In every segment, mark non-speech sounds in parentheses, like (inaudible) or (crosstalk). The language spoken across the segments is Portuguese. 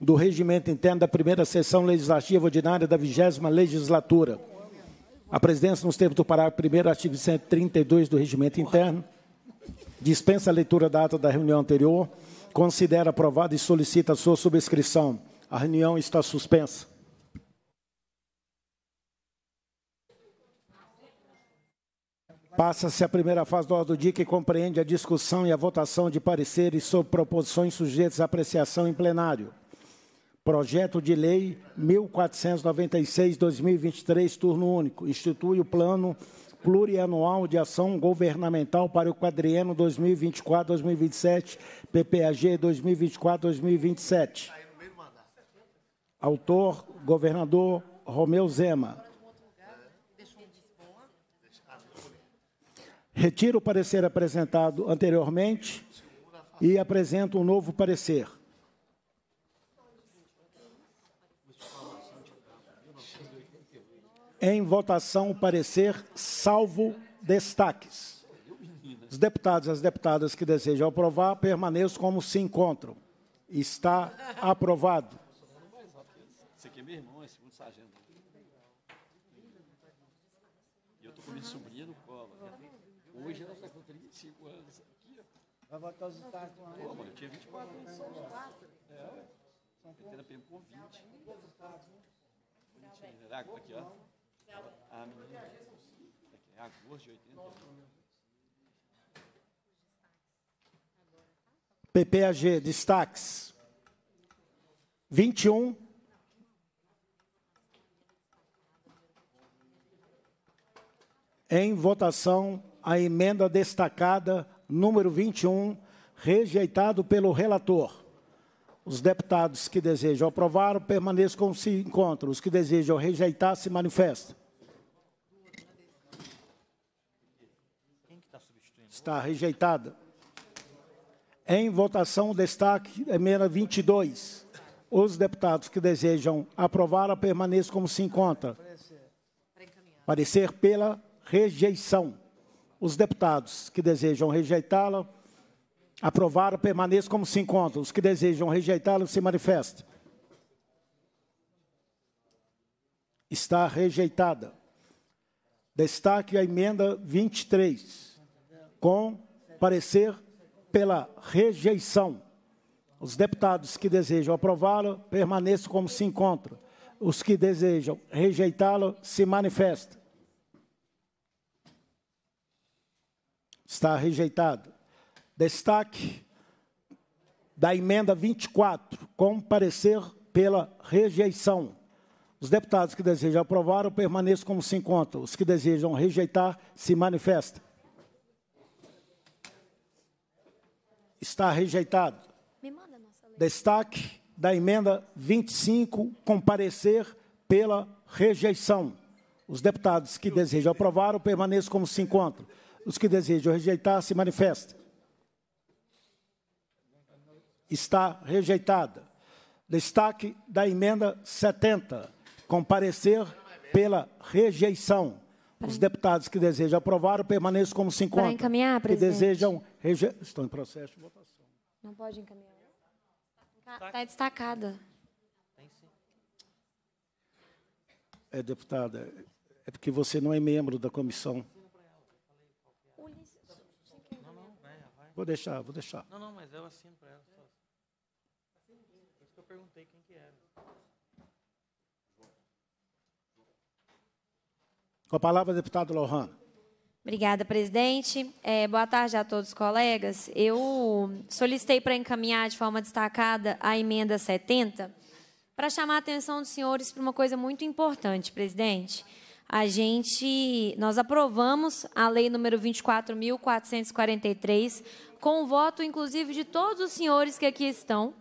do Regimento Interno da primeira sessão legislativa ordinária da 20 legislatura. A presidência, nos termos do parágrafo 1 artigo 132 do Regimento Interno, dispensa a leitura da ata da reunião anterior, considera aprovada e solicita a sua subscrição. A reunião está suspensa. Passa-se a primeira fase do ordem do dia, que compreende a discussão e a votação de pareceres sobre proposições sujeitas à apreciação em plenário. Projeto de Lei 1496-2023, turno único, institui o Plano Plurianual de Ação Governamental para o quadriênio 2024-2027, PPAG 2024-2027. Autor, governador Romeu Zema. Retiro o parecer apresentado anteriormente e apresento um novo parecer. Em votação, o parecer salvo destaques. Os deputados e as deputadas que desejam aprovar permaneçam como se encontram. Está aprovado. Vai votar os estados com a. Pô, mano, eu tinha 24 anos. quatro. É, São Caetano pegou 20. Bonitinho, né? Aqui, ó. A ah, menina. Aqui, é agosto de 80. PPAG, destaques. 21. Em votação, a emenda destacada número 21, rejeitado pelo relator. Os deputados que desejam aprovar permaneçam como se encontram. Os que desejam rejeitar se manifestam. Está rejeitada. Em votação, destaque emenda 22. Os deputados que desejam aprovar permaneçam como se encontra. Parecer pela rejeição. Os deputados que desejam rejeitá-la, aprovaram, permaneçam como se encontram. Os que desejam rejeitá-la, se manifestem. Está rejeitada. Destaque a emenda 23, com parecer pela rejeição. Os deputados que desejam aprová-la, permaneçam como se encontram. Os que desejam rejeitá-la, se manifestem. Está rejeitado. Destaque da emenda 24, comparecer pela rejeição. Os deputados que desejam aprovar permaneçam como se encontram. Os que desejam rejeitar se manifestem. Está rejeitado. Destaque da emenda 25, comparecer pela rejeição. Os deputados que desejam aprovar permaneçam como se encontram. Os que desejam rejeitar, se manifestem. Está rejeitada. Destaque da emenda 70. Comparecer pela rejeição. Os deputados que desejam aprovar permaneçam como se encontram. Para encaminhar, presidente. Que desejam rejeitar. Estão em processo de votação. Não pode encaminhar. Está destacada. É, deputada, é porque você não é membro da comissão. Vou deixar, vou deixar. Não, não, mas eu assino para ela. Só. Por isso que eu perguntei quem que era. Com a palavra, deputado Lohan. Obrigada, presidente. É, boa tarde a todos os colegas. Eu solicitei para encaminhar de forma destacada a emenda 70 para chamar a atenção dos senhores para uma coisa muito importante, presidente. A gente, nós aprovamos a lei número 24.443 com o voto, inclusive, de todos os senhores que aqui estão.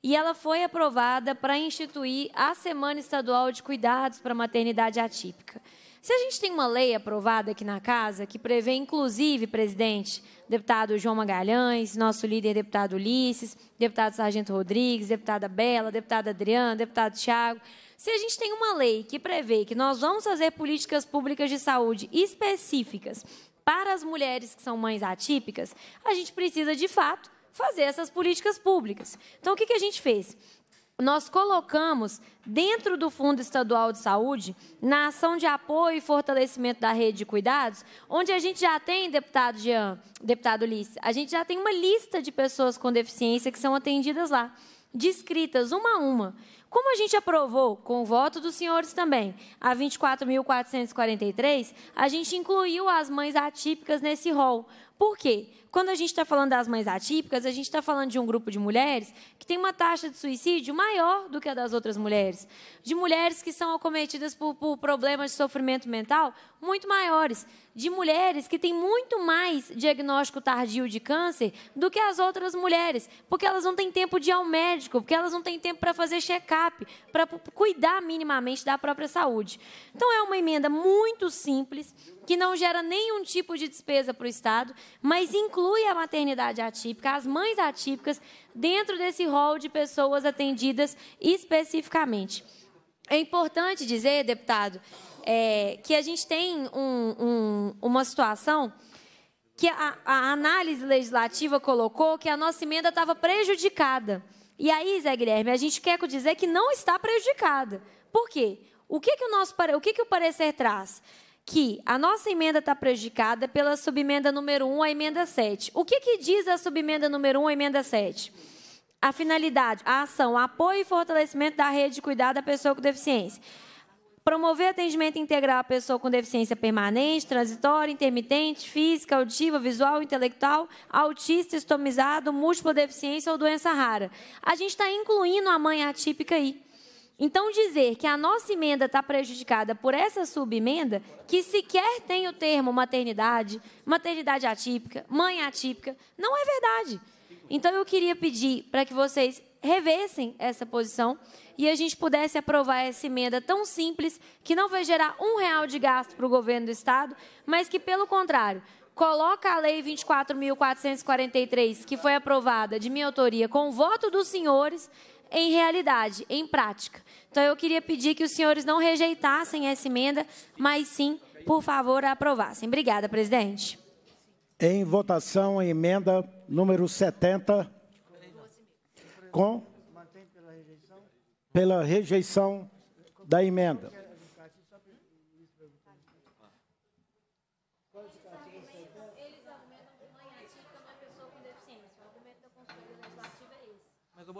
E ela foi aprovada para instituir a Semana Estadual de Cuidados para a Maternidade Atípica. Se a gente tem uma lei aprovada aqui na casa que prevê, inclusive, presidente, deputado João Magalhães, nosso líder deputado Ulisses, deputado Sargento Rodrigues, deputada Bela, deputada Adriana, deputado Tiago, se a gente tem uma lei que prevê que nós vamos fazer políticas públicas de saúde específicas para as mulheres que são mães atípicas, a gente precisa, de fato, fazer essas políticas públicas. Então, o que, que a gente fez? Nós colocamos dentro do Fundo Estadual de Saúde, na ação de apoio e fortalecimento da rede de cuidados, onde a gente já tem, deputado Jean, deputado Ulisses, a gente já tem uma lista de pessoas com deficiência que são atendidas lá descritas uma a uma. Como a gente aprovou, com o voto dos senhores também, a 24.443, a gente incluiu as mães atípicas nesse rol, por quê? Quando a gente está falando das mães atípicas, a gente está falando de um grupo de mulheres que tem uma taxa de suicídio maior do que a das outras mulheres. De mulheres que são acometidas por, por problemas de sofrimento mental muito maiores. De mulheres que têm muito mais diagnóstico tardio de câncer do que as outras mulheres. Porque elas não têm tempo de ir ao médico, porque elas não têm tempo para fazer check-up, para cuidar minimamente da própria saúde. Então, é uma emenda muito simples que não gera nenhum tipo de despesa para o Estado, mas inclui a maternidade atípica, as mães atípicas, dentro desse rol de pessoas atendidas especificamente. É importante dizer, deputado, é, que a gente tem um, um, uma situação que a, a análise legislativa colocou que a nossa emenda estava prejudicada. E aí, Zé Guilherme, a gente quer dizer que não está prejudicada. Por quê? O que, que o nosso o que, que o parecer traz? que a nossa emenda está prejudicada pela subemenda número 1 à emenda 7. O que, que diz a subemenda número 1 à emenda 7? A finalidade, a ação, apoio e fortalecimento da rede de cuidado da pessoa com deficiência. Promover atendimento integral à pessoa com deficiência permanente, transitória, intermitente, física, auditiva, visual, intelectual, autista, estomizado, múltipla deficiência ou doença rara. A gente está incluindo a mãe atípica aí. Então, dizer que a nossa emenda está prejudicada por essa subemenda, que sequer tem o termo maternidade, maternidade atípica, mãe atípica, não é verdade. Então, eu queria pedir para que vocês revessem essa posição e a gente pudesse aprovar essa emenda tão simples, que não vai gerar um real de gasto para o governo do Estado, mas que, pelo contrário, coloca a Lei 24.443, que foi aprovada de minha autoria, com o voto dos senhores em realidade, em prática. Então eu queria pedir que os senhores não rejeitassem essa emenda, mas sim, por favor, aprovassem. Obrigada, presidente. Em votação, a emenda número 70, com pela rejeição da emenda.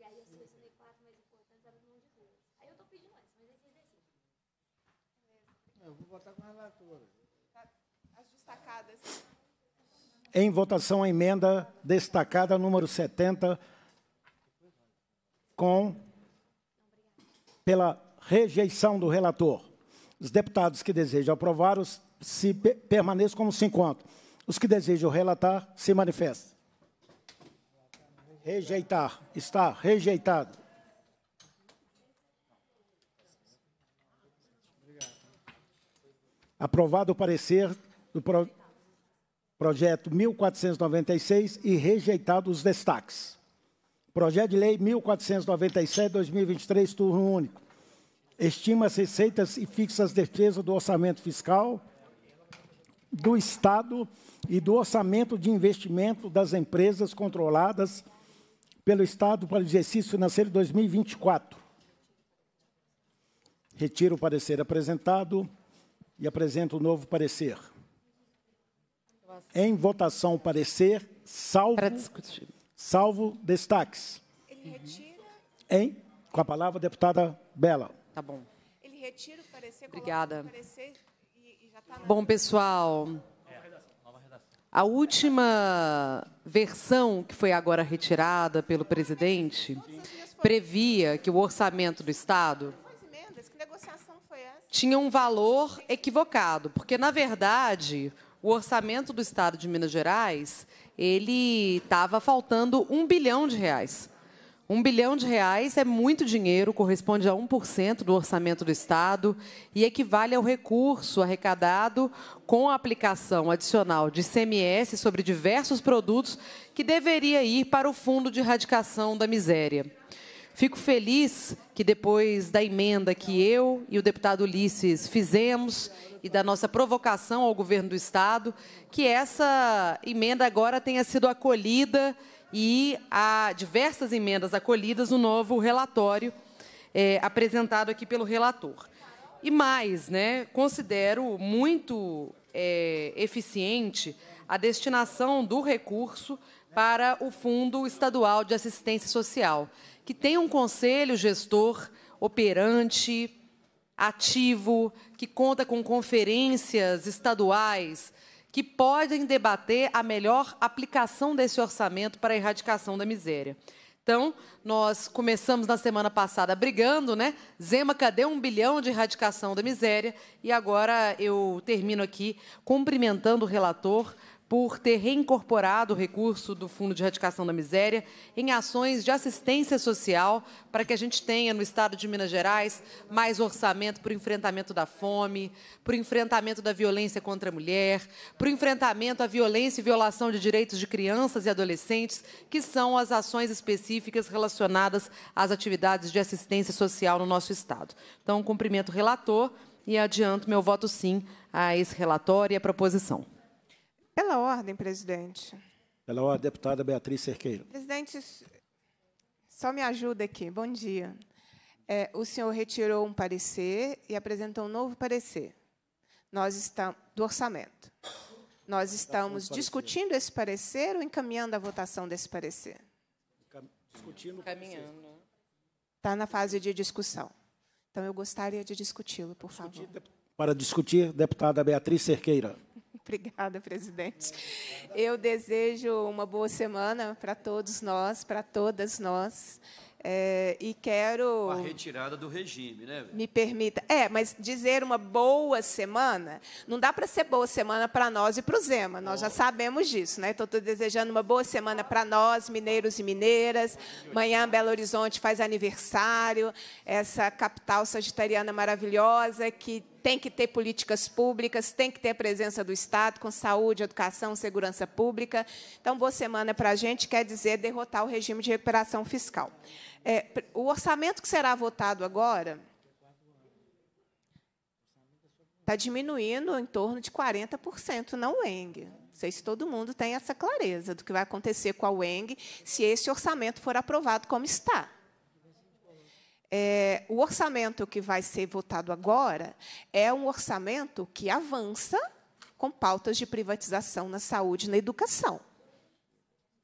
E aí eu selecionei quatro mais importantes, abri mão de duas. Aí eu estou pedindo antes, mas aí vocês decidem. Eu vou votar com a relatora. Tá, as destacadas. Em votação, a emenda destacada número 70, com pela rejeição do relator. Os deputados que desejam aprovar os, se permaneçam como se encontram. Os que desejam relatar se manifestem. Rejeitar. Está rejeitado. Aprovado o parecer do pro... projeto 1496 e rejeitado os destaques. Projeto de Lei 1497-2023, turno único. Estima as receitas e fixa as despesas do orçamento fiscal do Estado e do orçamento de investimento das empresas controladas pelo Estado para o exercício financeiro 2024. Retiro o parecer apresentado e apresento o novo parecer. Em votação o parecer, salvo, salvo destaques. Ele retira. Em, com a palavra, deputada Bela. Tá bom. Ele retira o parecer, Obrigada. O parecer e, e tá Bom, pessoal. A última versão, que foi agora retirada pelo presidente, previa que o orçamento do Estado tinha um valor equivocado, porque, na verdade, o orçamento do Estado de Minas Gerais ele estava faltando um bilhão de reais. Um bilhão de reais é muito dinheiro, corresponde a 1% do orçamento do Estado e equivale ao recurso arrecadado com a aplicação adicional de CMS sobre diversos produtos que deveria ir para o Fundo de Erradicação da Miséria. Fico feliz que depois da emenda que eu e o deputado Ulisses fizemos e da nossa provocação ao governo do Estado, que essa emenda agora tenha sido acolhida e há diversas emendas acolhidas no novo relatório é, apresentado aqui pelo relator. E mais, né, considero muito é, eficiente a destinação do recurso para o Fundo Estadual de Assistência Social, que tem um conselho gestor operante, ativo, que conta com conferências estaduais, que podem debater a melhor aplicação desse orçamento para a erradicação da miséria. Então, nós começamos na semana passada brigando, né? Zema, cadê um bilhão de erradicação da miséria? E agora eu termino aqui cumprimentando o relator, por ter reincorporado o recurso do Fundo de Erradicação da Miséria em ações de assistência social para que a gente tenha no estado de Minas Gerais mais orçamento para o enfrentamento da fome, para o enfrentamento da violência contra a mulher, para o enfrentamento à violência e violação de direitos de crianças e adolescentes, que são as ações específicas relacionadas às atividades de assistência social no nosso estado. Então, cumprimento o relator e adianto meu voto sim a esse relatório e à proposição. Pela ordem, presidente. Pela ordem, deputada Beatriz Cerqueira. Presidente, só me ajuda aqui. Bom dia. É, o senhor retirou um parecer e apresentou um novo parecer. Nós estamos do orçamento. Nós tá estamos discutindo esse parecer ou encaminhando a votação desse parecer? Discutindo. Encaminhando. Está na fase de discussão. Então eu gostaria de discuti-lo, por favor. Para discutir, deputada Beatriz Cerqueira. Obrigada, presidente. Eu desejo uma boa semana para todos nós, para todas nós. É, e quero. A retirada do regime, né? Me permita. É, mas dizer uma boa semana, não dá para ser boa semana para nós e para o Zema, nós oh. já sabemos disso, né? Então, estou desejando uma boa semana para nós, mineiros e mineiras. Manhã, Belo Horizonte faz aniversário, essa capital sagitariana maravilhosa que tem que ter políticas públicas, tem que ter a presença do Estado com saúde, educação, segurança pública. Então, boa semana para a gente quer dizer derrotar o regime de recuperação fiscal. É, o orçamento que será votado agora está diminuindo em torno de 40% na UENG. Não sei se todo mundo tem essa clareza do que vai acontecer com a UENG se esse orçamento for aprovado como está é, o orçamento que vai ser votado agora é um orçamento que avança com pautas de privatização na saúde e na educação.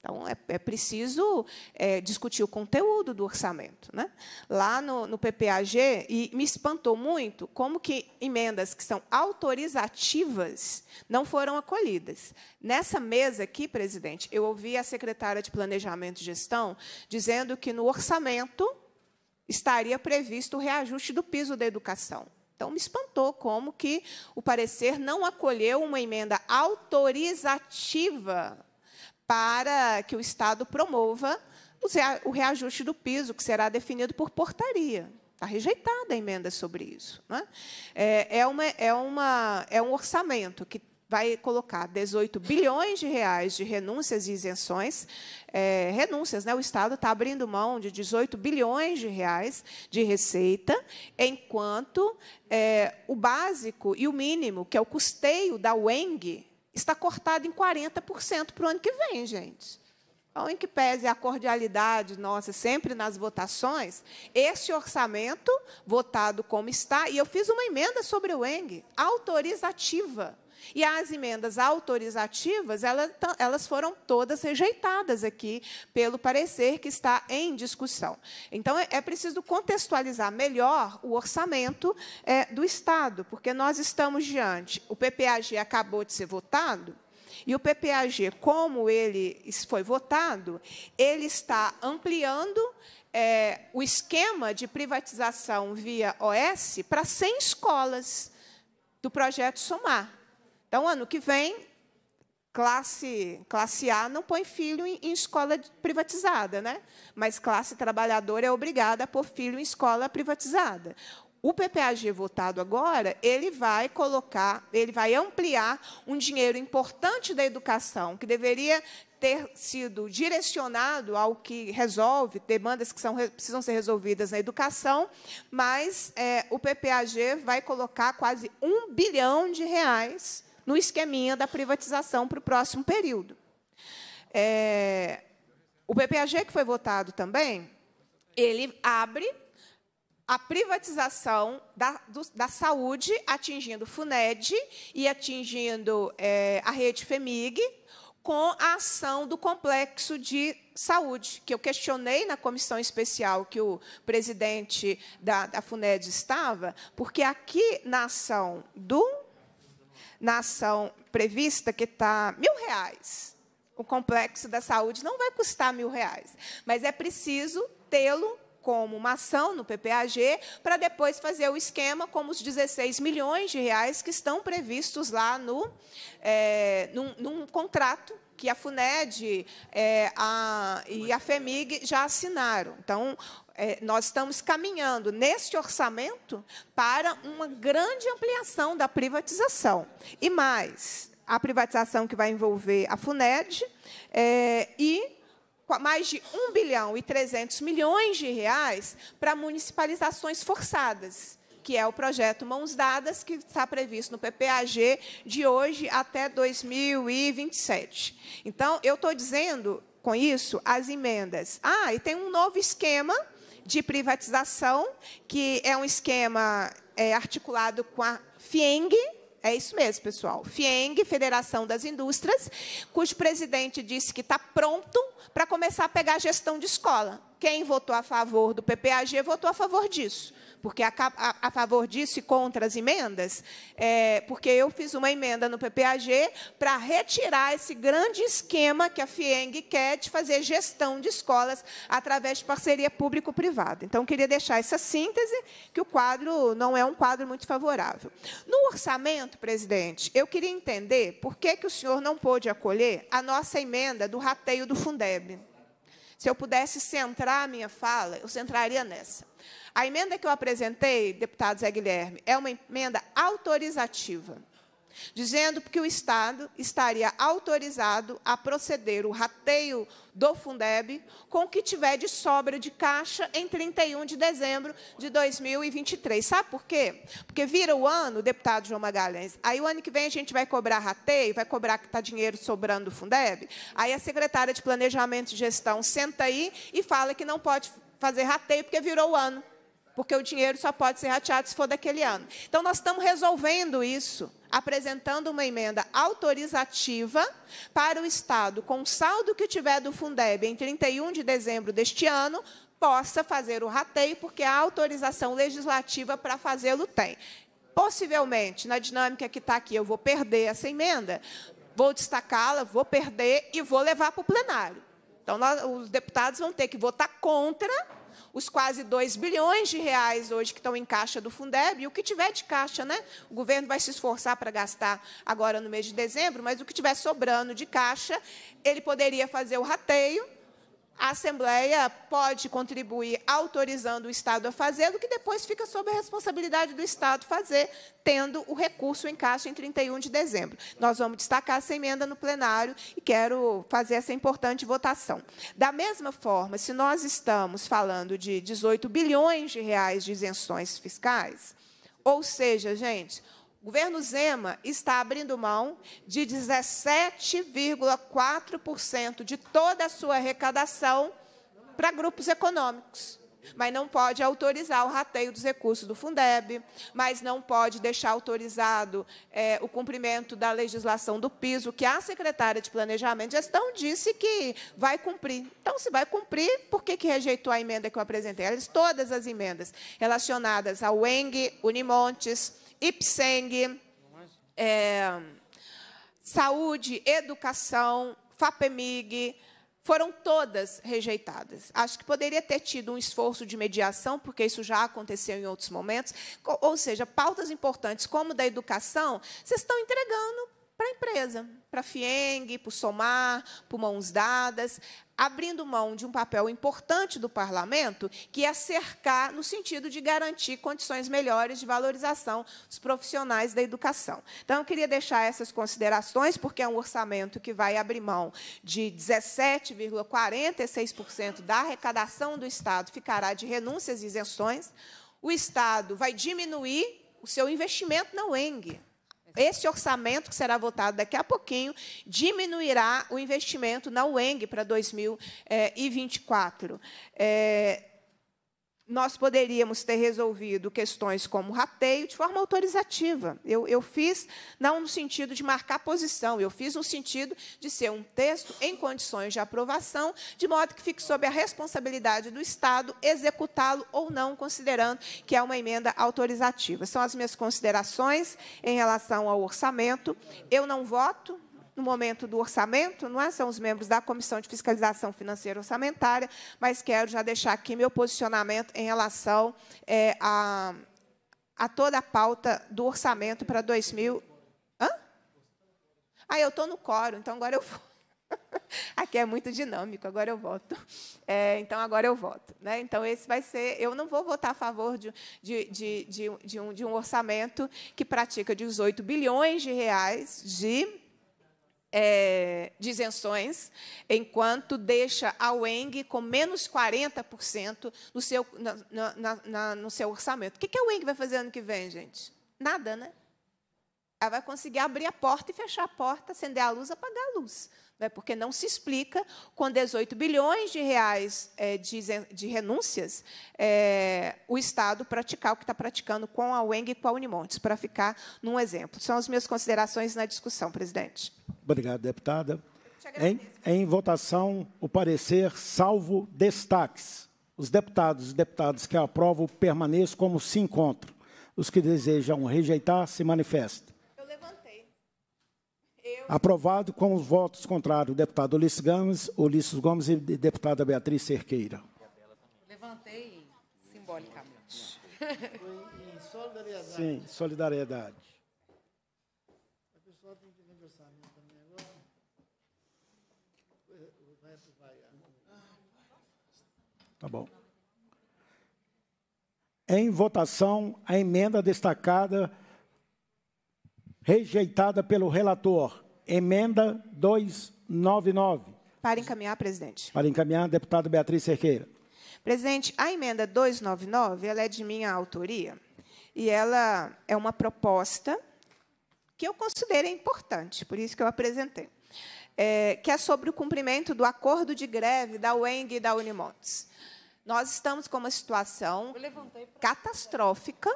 Então, é, é preciso é, discutir o conteúdo do orçamento. Né? Lá no, no, PPAG, e me espantou muito como que emendas que são autorizativas não foram acolhidas. Nessa mesa aqui, presidente, eu ouvi a secretária de Planejamento e Gestão dizendo que no orçamento estaria previsto o reajuste do piso da educação. Então, me espantou como que o parecer não acolheu uma emenda autorizativa para que o Estado promova o reajuste do piso, que será definido por portaria. Está rejeitada a emenda sobre isso. Né? É, é, uma, é, uma, é um orçamento que vai colocar 18 bilhões de reais de renúncias e isenções, é, renúncias, né? O Estado está abrindo mão de 18 bilhões de reais de receita, enquanto é, o básico e o mínimo, que é o custeio da UENG, está cortado em 40% para o ano que vem, gente. Então, em que pese a cordialidade nossa sempre nas votações, esse orçamento, votado como está, e eu fiz uma emenda sobre o ENG, autorizativa, e as emendas autorizativas, tá, elas foram todas rejeitadas aqui pelo parecer que está em discussão. Então, é, é preciso contextualizar melhor o orçamento é, do Estado, porque nós estamos diante. O PPAG acabou de ser votado. E o PPAG, como ele foi votado, ele está ampliando é, o esquema de privatização via OS para 100 escolas do projeto Somar. Então, ano que vem, classe, classe A não põe filho em, em escola privatizada, né? mas classe trabalhadora é obrigada a pôr filho em escola privatizada. O PPAG votado agora, ele vai colocar, ele vai ampliar um dinheiro importante da educação, que deveria ter sido direcionado ao que resolve, demandas que são, precisam ser resolvidas na educação, mas é, o PPAG vai colocar quase um bilhão de reais no esqueminha da privatização para o próximo período. É, o PPAG que foi votado também, ele abre a privatização da, do, da saúde, atingindo FUNED e atingindo é, a rede FEMIG, com a ação do complexo de saúde, que eu questionei na comissão especial que o presidente da, da FUNED estava, porque aqui na ação do na ação prevista, que está mil reais. O complexo da saúde não vai custar mil reais, mas é preciso tê-lo como uma ação no PPAG para depois fazer o esquema como os 16 milhões de reais que estão previstos lá no é, num, num contrato que a FUNED é, a, e a FEMIG já assinaram. Então, é, nós estamos caminhando neste orçamento para uma grande ampliação da privatização. E mais, a privatização que vai envolver a FUNED é, e mais de 1 bilhão e 300 milhões de reais para municipalizações forçadas, que é o projeto Mãos Dadas, que está previsto no PPAG de hoje até 2027. Então, eu estou dizendo com isso as emendas. Ah, e tem um novo esquema de privatização, que é um esquema é, articulado com a FIENG, é isso mesmo, pessoal. FIENG, Federação das Indústrias, cujo presidente disse que está pronto para começar a pegar a gestão de escola. Quem votou a favor do PPAG votou a favor disso porque a, a, a favor disso e contra as emendas, é, porque eu fiz uma emenda no PPAG para retirar esse grande esquema que a FIENG quer de fazer gestão de escolas através de parceria público-privada. Então, queria deixar essa síntese, que o quadro não é um quadro muito favorável. No orçamento, presidente, eu queria entender por que, que o senhor não pôde acolher a nossa emenda do rateio do Fundeb. Se eu pudesse centrar a minha fala, eu centraria nessa. A emenda que eu apresentei, deputado Zé Guilherme, é uma emenda autorizativa, dizendo que o Estado estaria autorizado a proceder o rateio do Fundeb com o que tiver de sobra de caixa em 31 de dezembro de 2023. Sabe por quê? Porque vira o ano, deputado João Magalhães, aí o ano que vem a gente vai cobrar rateio, vai cobrar que está dinheiro sobrando do Fundeb, aí a secretária de Planejamento e Gestão senta aí e fala que não pode fazer rateio porque virou o ano porque o dinheiro só pode ser rateado se for daquele ano. Então, nós estamos resolvendo isso, apresentando uma emenda autorizativa para o Estado, com o saldo que tiver do Fundeb em 31 de dezembro deste ano, possa fazer o rateio, porque a autorização legislativa para fazê-lo tem. Possivelmente, na dinâmica que está aqui, eu vou perder essa emenda, vou destacá-la, vou perder e vou levar para o plenário. Então, nós, os deputados vão ter que votar contra os quase 2 bilhões de reais hoje que estão em caixa do Fundeb, e o que tiver de caixa, né? O governo vai se esforçar para gastar agora no mês de dezembro, mas o que tiver sobrando de caixa, ele poderia fazer o rateio a Assembleia pode contribuir autorizando o Estado a fazê-lo, que depois fica sob a responsabilidade do Estado fazer, tendo o recurso em caixa em 31 de dezembro. Nós vamos destacar essa emenda no plenário e quero fazer essa importante votação. Da mesma forma, se nós estamos falando de 18 bilhões de reais de isenções fiscais, ou seja, gente, governo Zema está abrindo mão de 17,4% de toda a sua arrecadação para grupos econômicos. Mas não pode autorizar o rateio dos recursos do Fundeb, mas não pode deixar autorizado é, o cumprimento da legislação do piso, que a secretária de Planejamento e Gestão disse que vai cumprir. Então, se vai cumprir, por que, que rejeitou a emenda que eu apresentei? Elas, todas as emendas relacionadas ao ENG, Unimontes, IPSENG, é, Saúde, Educação, FAPEMIG, foram todas rejeitadas. Acho que poderia ter tido um esforço de mediação, porque isso já aconteceu em outros momentos. Ou seja, pautas importantes como da educação, vocês estão entregando para a empresa, para a FIENG, para o SOMAR, para Mãos Dadas, abrindo mão de um papel importante do parlamento, que é cercar no sentido de garantir condições melhores de valorização dos profissionais da educação. Então, eu queria deixar essas considerações, porque é um orçamento que vai abrir mão de 17,46% da arrecadação do Estado, ficará de renúncias e isenções. O Estado vai diminuir o seu investimento na UENG esse orçamento que será votado daqui a pouquinho diminuirá o investimento na UENG para 2024. É, nós poderíamos ter resolvido questões como rateio de forma autorizativa. Eu, eu, fiz não no sentido de marcar posição, eu fiz no sentido de ser um texto em condições de aprovação, de modo que fique sob a responsabilidade do Estado executá-lo ou não, considerando que é uma emenda autorizativa. São as minhas considerações em relação ao orçamento. Eu não voto, no momento do orçamento, não é? São os membros da Comissão de Fiscalização Financeira e Orçamentária, mas quero já deixar aqui meu posicionamento em relação é, a, a, toda a pauta do orçamento para 2000. Hã? Ah, eu estou no coro, então agora eu vou. (laughs) Aqui é muito dinâmico, agora eu voto. É, então, agora eu voto. Né? Então, esse vai ser. Eu não vou votar a favor de, de, de, um, de um orçamento que pratica 18 bilhões de reais de é, de isenções, enquanto deixa a UENG com menos 40% no seu, na, na, na, no seu orçamento. O que, que a UENG vai fazer ano que vem, gente? Nada, né? Ela vai conseguir abrir a porta e fechar a porta, acender a luz, apagar a luz né, porque não se explica, com 18 bilhões de reais é, de, de, renúncias, é, o Estado praticar o que está praticando com a UENG e com a Unimontes, para ficar num exemplo. São as minhas considerações na discussão, presidente. Obrigado, deputada. Em, em votação, o parecer salvo destaques. Os deputados e deputadas que aprovam permaneçam como se encontram. Os que desejam rejeitar, se manifestem. Aprovado com os votos contrários, o deputado Ulisses Gomes, Ulisses Gomes e deputada Beatriz Cerqueira. Levantei simbolicamente. Em solidariedade. Sim, solidariedade. Tá bom. Em votação, a emenda destacada, rejeitada pelo relator. Emenda 299. Para encaminhar, presidente. Para encaminhar, deputada Beatriz Cerqueira. Presidente, a emenda 299, ela é de minha autoria e ela é uma proposta que eu considero importante, por isso que eu apresentei, é, que é sobre o cumprimento do acordo de greve da UENG e da Unimontes. Nós estamos com uma situação catastrófica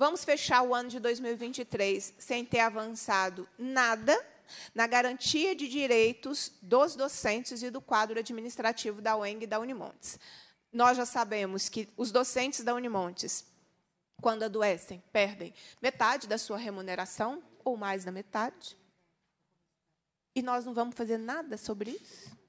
Vamos fechar o ano de 2023 sem ter avançado nada na garantia de direitos dos docentes e do quadro administrativo da UENG e da Unimontes. Nós já sabemos que os docentes da Unimontes, quando adoecem, perdem metade da sua remuneração, ou mais da metade. E nós não vamos fazer nada sobre isso?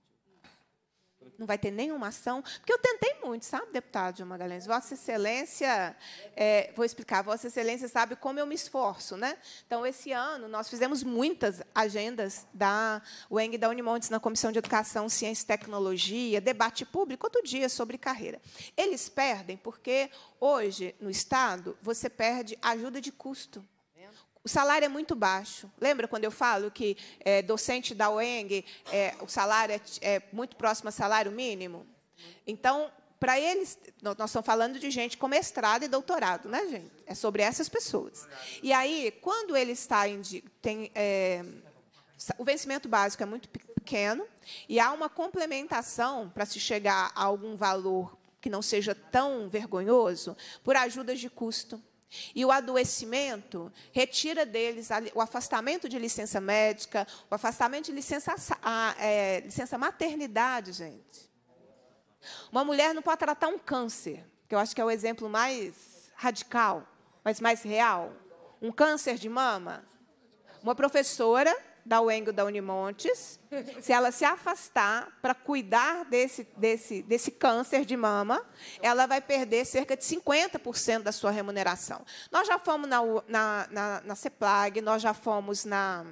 não vai ter nenhuma ação, porque eu tentei muito, sabe, deputado João Magalhães? Vossa Excelência, é, vou explicar, Vossa Excelência sabe como eu me esforço, né? Então, esse ano, nós fizemos muitas agendas da UENG e da Unimontes na Comissão de Educação, Ciência e Tecnologia, debate público, outro dia, sobre carreira. Eles perdem porque, hoje, no Estado, você perde ajuda de custo. O salário é muito baixo. Lembra quando eu falo que é, docente da UENG, é, eh, o salário é, é, muito próximo ao salário mínimo? Então, para eles, nós, estamos falando de gente com mestrado e doutorado, né, gente? É sobre essas pessoas. E aí, quando ele está em. Tem, eh, o vencimento básico é muito pequeno e há uma complementação para se chegar a algum valor que não seja tão vergonhoso por ajudas de custo e o adoecimento retira deles o afastamento de licença médica, o afastamento de licença, é, licença maternidade, gente. Uma mulher não pode tratar um câncer, que eu acho que é o exemplo mais radical, mas mais real. Um câncer de mama. Uma professora da UENG da Unimontes, (laughs) se ela se afastar para cuidar desse, desse, desse câncer de mama, ela vai perder cerca de 50% da sua remuneração. Nós já fomos na, na, na, na CEPLAG, nós já fomos na,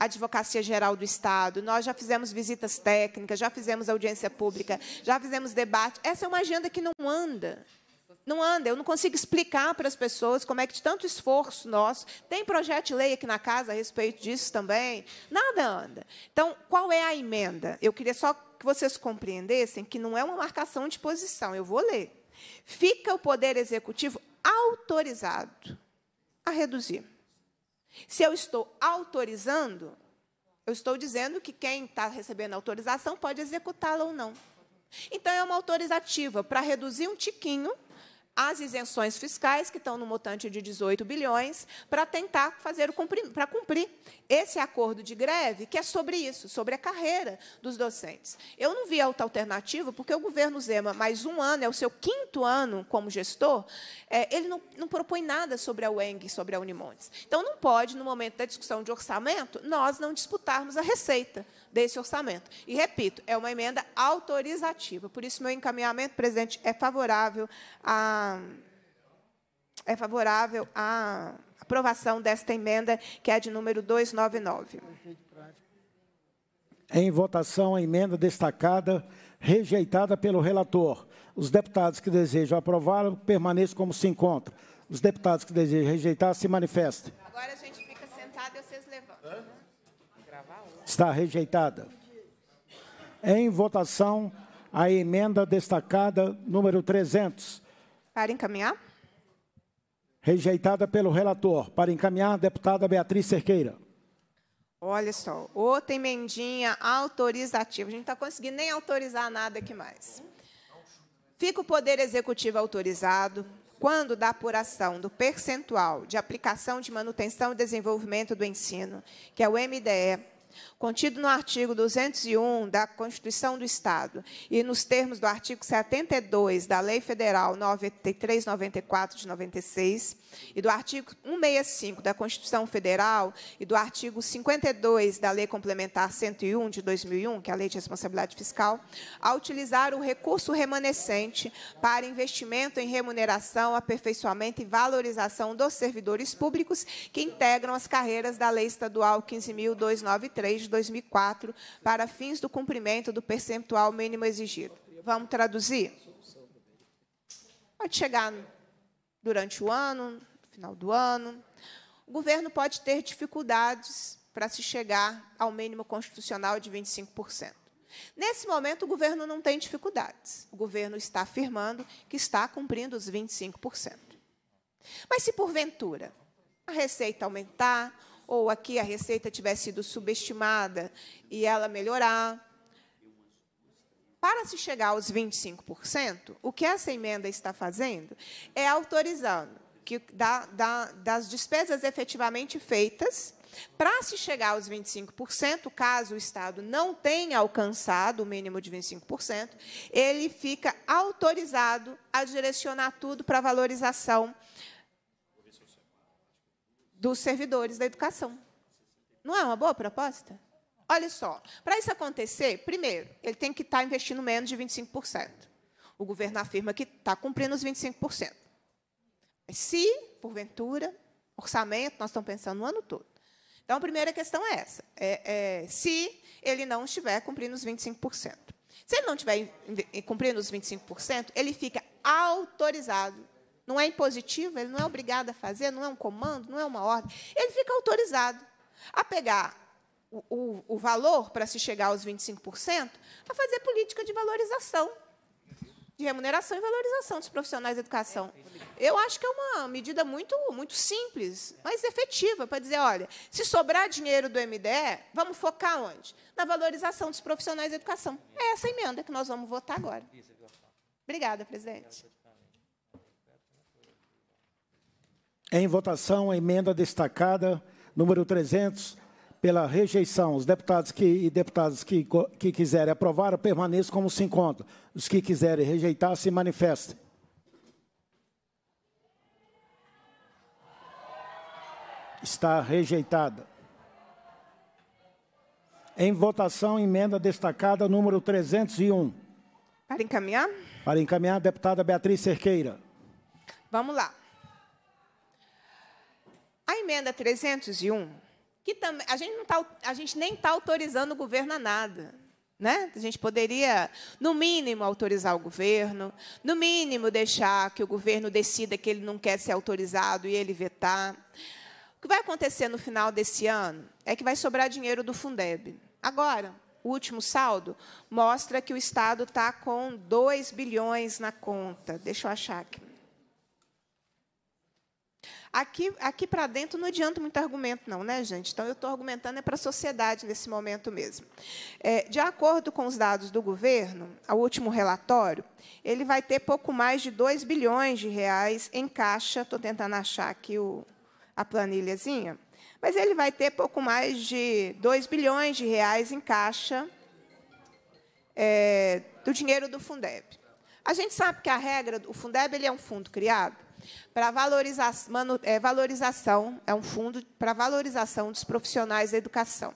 Advocacia Geral do Estado, nós já fizemos visitas técnicas, já fizemos audiência pública, já fizemos debate. Essa é uma agenda que não anda. Não anda, eu não consigo explicar para as pessoas como é que de tanto esforço nosso, tem projeto de lei aqui na casa a respeito disso também, nada anda. Então, qual é a emenda? Eu queria só que vocês compreendessem que não é uma marcação de posição, eu vou ler. Fica o poder executivo autorizado a reduzir. Se eu estou autorizando, eu estou dizendo que quem está recebendo autorização pode executá-la ou não. Então, é uma autorizativa para reduzir um tiquinho as isenções fiscais, que estão no montante de 18 bilhões, para tentar fazer o cumprir, para cumprir esse acordo de greve, que é sobre isso, sobre a carreira dos docentes. Eu não vi outra alternativa, porque o governo Zema, mais um ano, é o seu quinto ano como gestor, é, ele não, não, propõe nada sobre a UENG, sobre a Unimontes. Então, não pode, no momento da discussão de orçamento, nós não disputarmos a receita desse orçamento. E, repito, é uma emenda autorizativa. Por isso, meu encaminhamento, presidente, é favorável a é favorável à aprovação desta emenda, que é de número 299. Em votação, a emenda destacada, rejeitada pelo relator. Os deputados que desejam aprovar, permaneçam como se encontram. Os deputados que desejam rejeitar, se manifestem. Agora a gente fica sentado e vocês levantam. Né? Está rejeitada. Em votação, a emenda destacada número 300, para encaminhar. Rejeitada pelo relator. Para encaminhar, deputada Beatriz Cerqueira. Olha só, outra emendinha autorizativa. A gente não está conseguindo nem autorizar nada aqui mais. Fica o Poder Executivo autorizado, quando da apuração do percentual de aplicação de manutenção e desenvolvimento do ensino, que é o MDE, contido no artigo 201 da Constituição do Estado e nos termos do artigo 72 da Lei Federal 9394 de 96 e do artigo 165 da Constituição Federal e do artigo 52 da Lei Complementar 101 de 2001, que é a Lei de Responsabilidade Fiscal, a utilizar o recurso remanescente para investimento em remuneração, aperfeiçoamento e valorização dos servidores públicos que integram as carreiras da Lei Estadual 15.293 2003 de 2004 para fins do cumprimento do percentual mínimo exigido. Vamos traduzir? Pode chegar durante o ano, final do ano. O governo pode ter dificuldades para se chegar ao mínimo constitucional de 25%. Nesse momento, o governo não tem dificuldades. O governo está afirmando que está cumprindo os 25%. Mas se porventura a receita aumentar, ou aqui a receita tiver sido subestimada e ela melhorar. Para se chegar aos 25%, o que essa emenda está fazendo é autorizando que da, da, das despesas efetivamente feitas, para se chegar aos 25%, caso o Estado não tenha alcançado o mínimo de 25%, ele fica autorizado a direcionar tudo para valorização dos servidores da educação. Não é uma boa proposta? Olha só, para isso acontecer, primeiro, ele tem que estar tá investindo menos de 25%. O governo afirma que está cumprindo os 25%. Se, porventura, orçamento, nós estamos pensando no ano todo. Então, a primeira questão é essa: é, é, se ele não estiver cumprindo os 25%. Se ele não estiver cumprindo os 25%, ele fica autorizado não é impositivo, ele não é obrigado a fazer, não é um comando, não é uma ordem. Ele fica autorizado a pegar o, o, o valor para se chegar aos 25%, a fazer política de valorização, de remuneração e valorização dos profissionais de educação. Eu acho que é uma medida muito, muito simples, mas efetiva, para dizer, olha, se sobrar dinheiro do MDE, vamos focar onde? Na valorização dos profissionais de educação. É essa emenda que nós vamos votar agora. Obrigada, presidente. Em votação, a emenda destacada, número 300, pela rejeição. Os deputados que, e deputadas que, que quiserem aprovar, permaneçam como se encontram. Os que quiserem rejeitar, se manifestem. Está rejeitada. Em votação, emenda destacada número 301. Para encaminhar? Para encaminhar, deputada Beatriz Cerqueira. Vamos lá. A emenda 301, que também, a, gente não tá, a gente nem está autorizando o governo a nada. Né? A gente poderia, no mínimo, autorizar o governo, no mínimo, deixar que o governo decida que ele não quer ser autorizado e ele vetar. O que vai acontecer no final desse ano é que vai sobrar dinheiro do Fundeb. Agora, o último saldo mostra que o Estado está com 2 bilhões na conta. Deixa eu achar aqui. Aqui, aqui para dentro não adianta muito argumento, não, né, gente? Então, eu estou argumentando é para a sociedade nesse momento mesmo. É, de acordo com os dados do governo, o último relatório, ele vai ter pouco mais de 2 bilhões de reais em caixa. Estou tentando achar aqui o, a planilhazinha. Mas ele vai ter pouco mais de 2 bilhões de reais em caixa é, do dinheiro do Fundeb. A gente sabe que a regra, o Fundeb ele é um fundo criado para valoriza é, valorização, é um fundo para valorização dos profissionais da educação.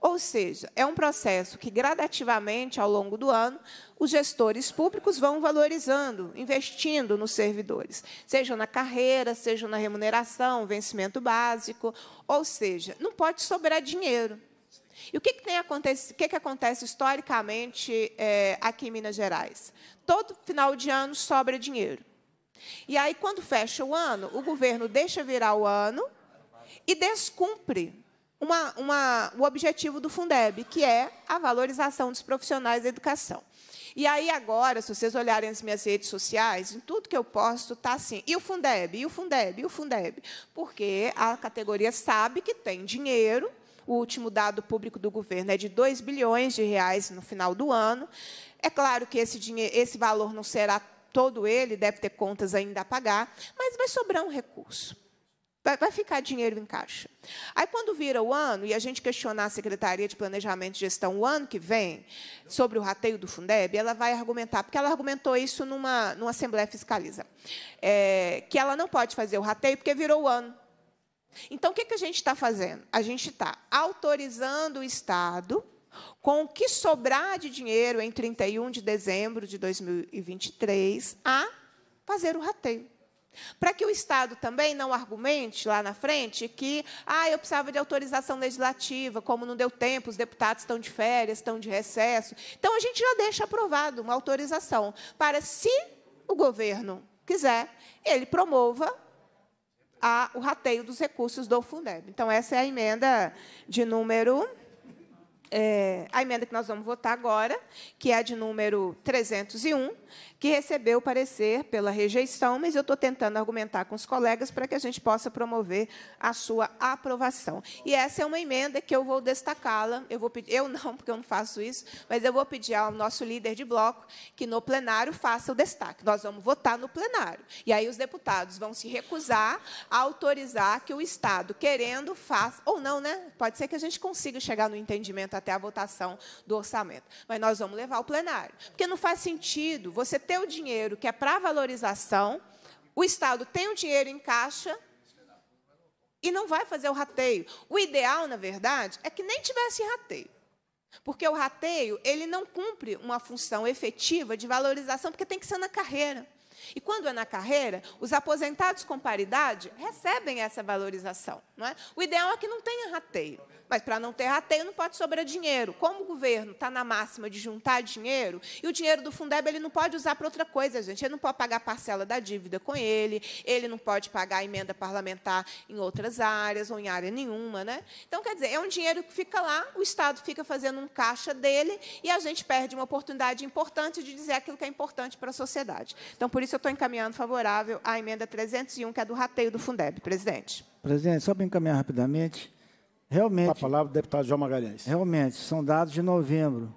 Ou seja, é um processo que gradativamente, ao longo do ano, os gestores públicos vão valorizando, investindo nos servidores, seja na carreira, seja na remuneração, vencimento básico. Ou seja, não pode sobrar dinheiro. E o que, que, tem acontece, o que, que acontece historicamente é, aqui em Minas Gerais? Todo final de ano sobra dinheiro. E aí, quando fecha o ano, o governo deixa virar o ano e descumpre uma, uma, o objetivo do Fundeb, que é a valorização dos profissionais da educação. E aí, agora, se vocês olharem as minhas redes sociais, em tudo que eu posto está assim: e o Fundeb, e o Fundeb, e o Fundeb. Porque a categoria sabe que tem dinheiro. O último dado público do governo é de 2 bilhões de reais no final do ano. É claro que esse, dinheiro, esse valor não será todo ele, deve ter contas ainda a pagar, mas vai sobrar um recurso. Vai, ficar dinheiro em caixa. Aí, quando vira o ano, e a gente questionar a Secretaria de Planejamento e Gestão o ano que vem, sobre o rateio do Fundeb, ela vai argumentar, porque ela argumentou isso numa, numa Assembleia Fiscaliza, é, que ela não pode fazer o rateio porque virou o ano. Então, o que, que a gente está fazendo? A gente está autorizando o Estado com o que sobrar de dinheiro em 31 de dezembro de 2023, a fazer o rateio. Para que o Estado também não argumente lá na frente que ah, eu precisava de autorização legislativa, como não deu tempo, os deputados estão de férias, estão de recesso. Então, a gente já deixa aprovado uma autorização para, se o governo quiser, ele promova a, o rateio dos recursos do Fundeb. Então, essa é a emenda de número é, a emenda que nós vamos votar agora, que é a de número 301, que recebeu parecer pela rejeição, mas eu estou tentando argumentar com os colegas para que a gente possa promover a sua aprovação. E essa é uma emenda que eu vou destacá-la. Eu eu não, porque eu não faço isso, mas eu vou pedir ao nosso líder de bloco que no plenário faça o destaque. Nós vamos votar no plenário. E aí os deputados vão se recusar a autorizar que o Estado, querendo, faça, ou não, né? Pode ser que a gente consiga chegar no entendimento até a votação do orçamento. Mas nós vamos levar ao plenário. Porque não faz sentido você você ter o dinheiro que é para valorização, o Estado tem o dinheiro em caixa e não vai fazer o rateio. O ideal, na verdade, é que nem tivesse rateio. Porque o rateio, ele não cumpre uma função efetiva de valorização, porque tem que ser na carreira. E quando é na carreira, os aposentados com paridade recebem essa valorização. Não é? O ideal é que não tenha rateio. Mas para não ter rateio, não pode sobrar dinheiro. Como o governo está na máxima de juntar dinheiro, e o dinheiro do Fundeb ele não pode usar para outra coisa, gente. Ele não pode pagar parcela da dívida com ele, ele não pode pagar emenda parlamentar em outras áreas ou em área nenhuma. Né? Então, quer dizer, é um dinheiro que fica lá, o Estado fica fazendo um caixa dele e a gente perde uma oportunidade importante de dizer aquilo que é importante para a sociedade. Então, por isso, eu estou encaminhando favorável à emenda 301, que é do rateio do Fundeb. Presidente. Presidente, só para encaminhar rapidamente. Realmente. A palavra do deputado João Magalhães. Realmente, são dados de novembro.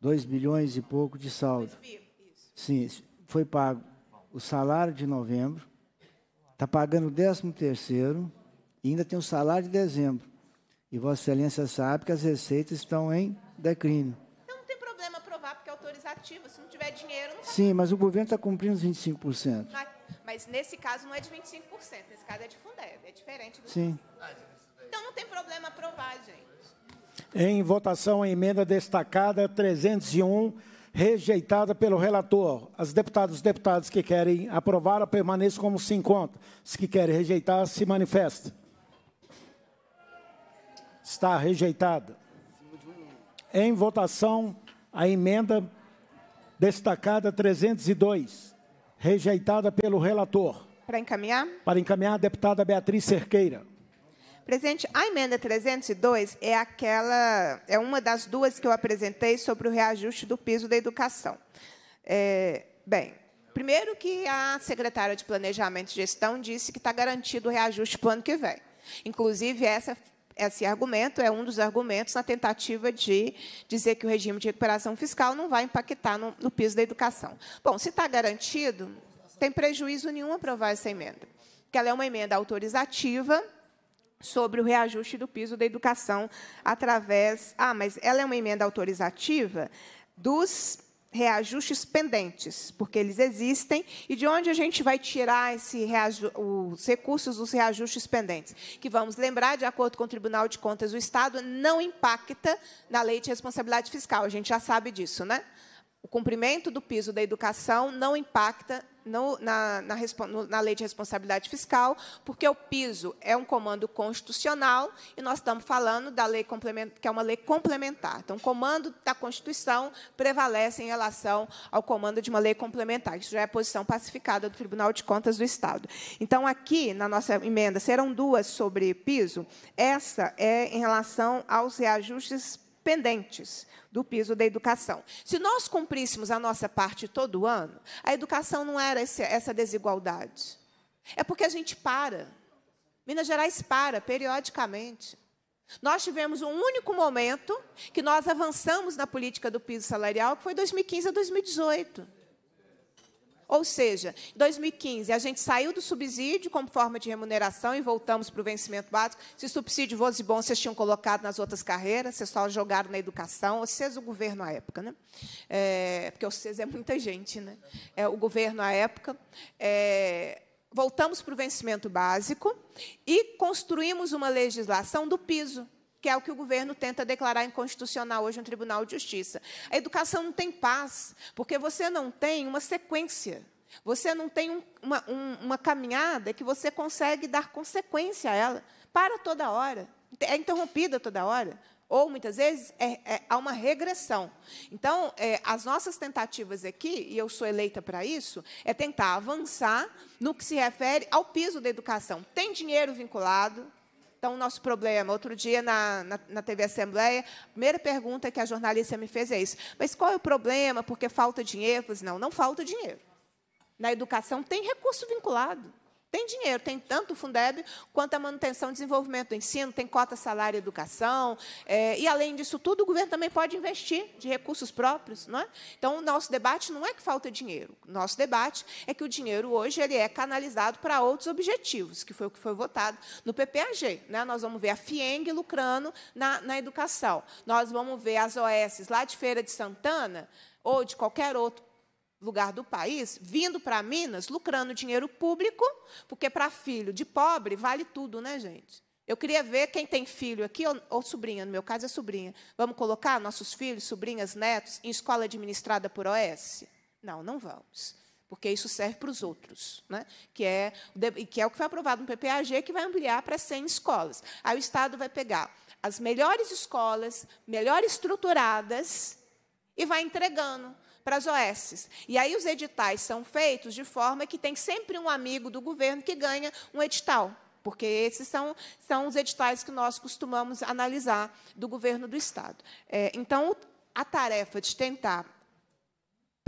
2 bilhões e pouco de saldo. Sim, foi pago o salário de novembro, está pagando o 13 terceiro e ainda tem o salário de dezembro. E Vossa Excelência sabe que as receitas estão em declínio. Então não tem problema aprovar, porque é autorizativo. Se não tiver dinheiro, não Sim, mas o governo está cumprindo os 25%. Mas, mas nesse caso não é de 25%, nesse caso é de Fundeb, é diferente do. Sim. Em votação, a emenda destacada 301, rejeitada pelo relator. As deputadas e deputados que querem aprovar, permaneçam como se encontram. Os que querem rejeitar, se manifestem. Está rejeitada. Em votação, a emenda destacada 302, rejeitada pelo relator. Para encaminhar? Para encaminhar, a deputada Beatriz Cerqueira. Presidente, a emenda 302 é aquela, é uma das duas que eu apresentei sobre o reajuste do piso da educação. É, bem, primeiro que a secretária de Planejamento e Gestão disse que está garantido o reajuste para o ano que vem. Inclusive, essa esse argumento é um dos argumentos na tentativa de dizer que o regime de recuperação fiscal não vai impactar no, no piso da educação. Bom, se está garantido, tem prejuízo nenhum aprovar essa emenda, porque ela é uma emenda autorizativa sobre o reajuste do piso da educação através. Ah, mas ela é uma emenda autorizativa dos reajustes pendentes, porque eles existem, e de onde a gente vai tirar reaju... os recursos dos reajustes pendentes? Que vamos lembrar, de acordo com o Tribunal de Contas o Estado, não impacta na lei de responsabilidade fiscal. A gente já sabe disso, né? o cumprimento do piso da educação não impacta no, na, na, na, lei de responsabilidade fiscal, porque o piso é um comando constitucional e nós estamos falando da lei que é uma lei complementar. Então, o comando da Constituição prevalece em relação ao comando de uma lei complementar. Isso já é posição pacificada do Tribunal de Contas do Estado. Então, aqui na nossa emenda serão duas sobre piso. Essa é em relação aos reajustes dependentes do piso da educação. Se nós cumpríssemos a nossa parte todo ano, a educação não era esse, essa desigualdade. É porque a gente para. Minas Gerais para periodicamente. Nós tivemos um único momento que nós avançamos na política do piso salarial, que foi 2015 a 2018. Ou seja, em 2015, a gente saiu do subsídio como forma de remuneração e voltamos para o vencimento básico. Se subsídio fosse bom, vocês tinham colocado nas outras carreiras, vocês só jogaram na educação, vocês, o governo à época. Né? É, porque vocês é muita gente. Né? É, o governo à época. É, voltamos para o vencimento básico e construímos uma legislação do piso que é o que o governo tenta declarar inconstitucional hoje no Tribunal de Justiça. A educação não tem paz, porque você não tem uma sequência. Você não tem um, uma, um, uma caminhada que você consegue dar consequência a ela. Para toda hora. É interrompida toda hora ou muitas vezes é, é, há uma regressão. Então, é, as nossas tentativas aqui, e eu sou eleita para isso, é tentar avançar no que se refere ao piso da educação. Tem dinheiro vinculado, então, o nosso problema. Outro dia, na, na, na, TV Assembleia, a primeira pergunta que a jornalista me fez é isso. Mas qual é o problema? Porque falta dinheiro? Eu falei, assim, não, não falta dinheiro. Na educação tem recurso vinculado. Tem dinheiro, tem tanto o Fundeb quanto a manutenção e desenvolvimento do ensino, tem cota salário e educação. É, e, além disso tudo, o governo também pode investir de recursos próprios. Não é? Então, o nosso debate não é que falta dinheiro. O nosso debate é que o dinheiro hoje ele é canalizado para outros objetivos, que foi o que foi votado no PPAG. Né? Nós vamos ver a FIENG lucrando na, na educação. Nós vamos ver as OS lá de Feira de Santana ou de qualquer outro lugar do país, vindo para Minas, lucrando dinheiro público, porque para filho de pobre vale tudo, né, gente? Eu queria ver quem tem filho aqui, ou, ou, sobrinha, no meu caso é sobrinha. Vamos colocar nossos filhos, sobrinhas, netos, em escola administrada por OS? Não, não vamos. Porque isso serve para os outros, né? que, é, que é o que foi aprovado no PPAG, que vai ampliar para 100 escolas. Aí o Estado vai pegar as melhores escolas, melhor estruturadas, e vai entregando para as OS. E aí os editais são feitos de forma que tem sempre um amigo do governo que ganha um edital porque esses são, são os editais que nós costumamos analisar do governo do Estado. É, então, a tarefa de tentar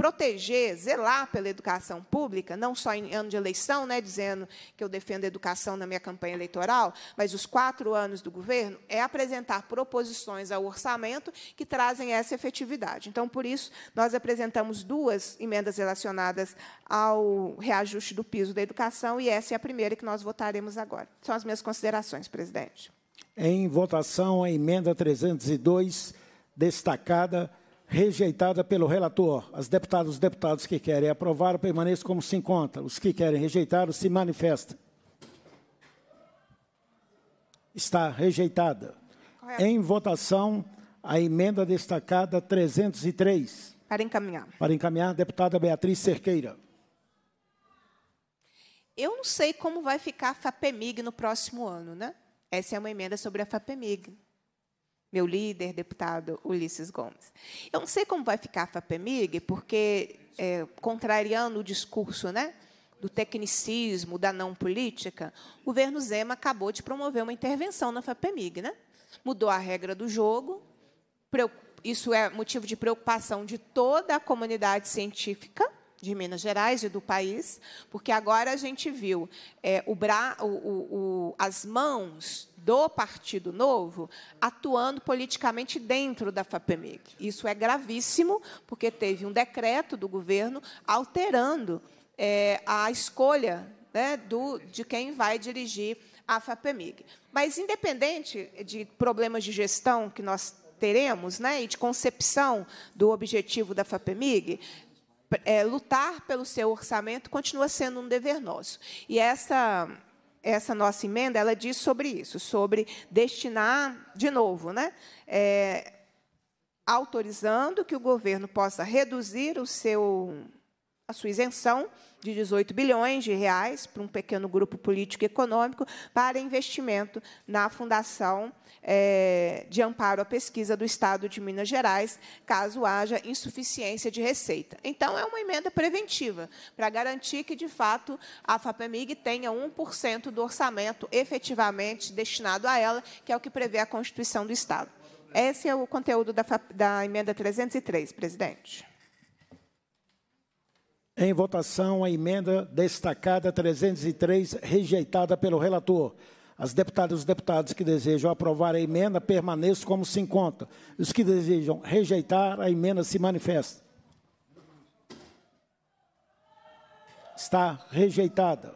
proteger, zelar pela educação pública, não só em ano de eleição, né, dizendo que eu defendo a educação na minha campanha eleitoral, mas os quatro anos do governo, é apresentar proposições ao orçamento que trazem essa efetividade. Então, por isso, nós apresentamos duas emendas relacionadas ao reajuste do piso da educação, e essa é a primeira que nós votaremos agora. São as minhas considerações, presidente. Em votação, a emenda 302, destacada rejeitada pelo relator. As deputadas e os deputados que querem aprovar permaneçam como se encontram. Os que querem rejeitar se manifestam. Está rejeitada. Em votação, a emenda destacada 303. Para encaminhar. Para encaminhar, deputada Beatriz Cerqueira. Eu não sei como vai ficar a FAPEMIG no próximo ano, né? Essa é uma emenda sobre a FAPEMIG meu líder, deputado Ulisses Gomes. Eu não sei como vai ficar a FAPEMIG, porque, é, contrariando o discurso né, do tecnicismo, da não política, o governo Zema acabou de promover uma intervenção na FAPEMIG. Né? Mudou a regra do jogo, isso é motivo de preocupação de toda a comunidade científica, de Minas Gerais e do país, porque agora a gente viu é, o bra, o, o, as mãos do Partido Novo atuando politicamente dentro da FAPEMIG. Isso é gravíssimo, porque teve um decreto do governo alterando é, a escolha né, do, de quem vai dirigir a FAPEMIG. Mas, independente de problemas de gestão que nós teremos, né, e de concepção do objetivo da FAPEMIG, é, lutar pelo seu orçamento continua sendo um dever nosso. E essa essa nossa emenda ela diz sobre isso, sobre destinar de novo, né? É, autorizando que o governo possa reduzir o seu a sua isenção de 18 bilhões de reais para um pequeno grupo político e econômico para investimento na Fundação é, de Amparo à Pesquisa do Estado de Minas Gerais, caso haja insuficiência de receita. Então, é uma emenda preventiva para garantir que, de fato, a FAPEMIG tenha 1% do orçamento efetivamente destinado a ela, que é o que prevê a Constituição do Estado. Esse é o conteúdo da, da emenda 303, presidente. Em votação, a emenda destacada 303, rejeitada pelo relator. As deputadas e os deputados que desejam aprovar a emenda permaneçam como se encontra. Os que desejam rejeitar, a emenda se manifesta. Está rejeitada.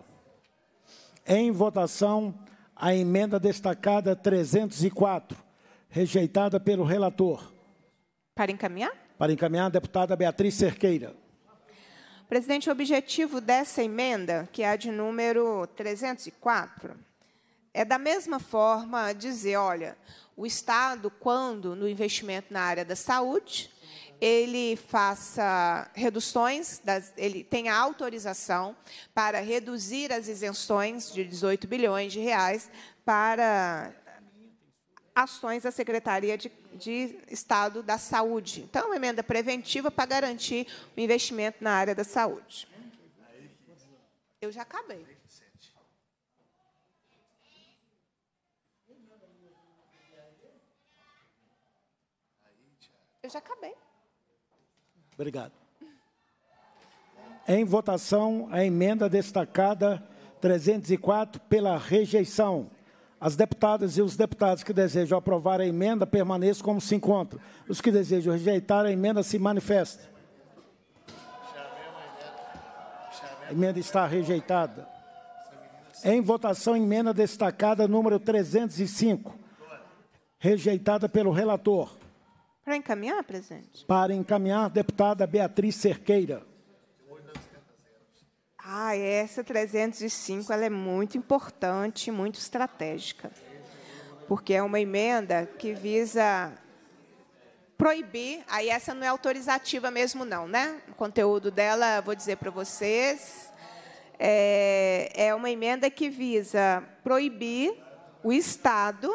Em votação, a emenda destacada 304, rejeitada pelo relator. Para encaminhar? Para encaminhar, a deputada Beatriz Cerqueira. Presidente, o objetivo dessa emenda, que é a de número 304, é da mesma forma dizer, olha, o Estado, quando no investimento na área da saúde, ele faça reduções, das, ele tenha autorização para reduzir as isenções de 18 bilhões de reais para ações da Secretaria de, de, Estado da Saúde. Então, é uma emenda preventiva para garantir o investimento na área da saúde. Eu já acabei. Eu já acabei. Obrigado. Em votação, a emenda destacada 304 pela rejeição. As deputadas e os deputados que desejam aprovar a emenda permaneçam como se encontram. Os que desejam rejeitar a emenda se manifestem. A emenda está rejeitada. Em votação, emenda destacada número 305, rejeitada pelo relator. Para encaminhar, presidente? Para encaminhar, deputada Beatriz Cerqueira. Ah, essa 305 ela é muito importante, muito estratégica, porque é uma emenda que visa proibir. Aí essa não é autorizativa mesmo, não, né? O conteúdo dela, vou dizer para vocês, é, é uma emenda que visa proibir o Estado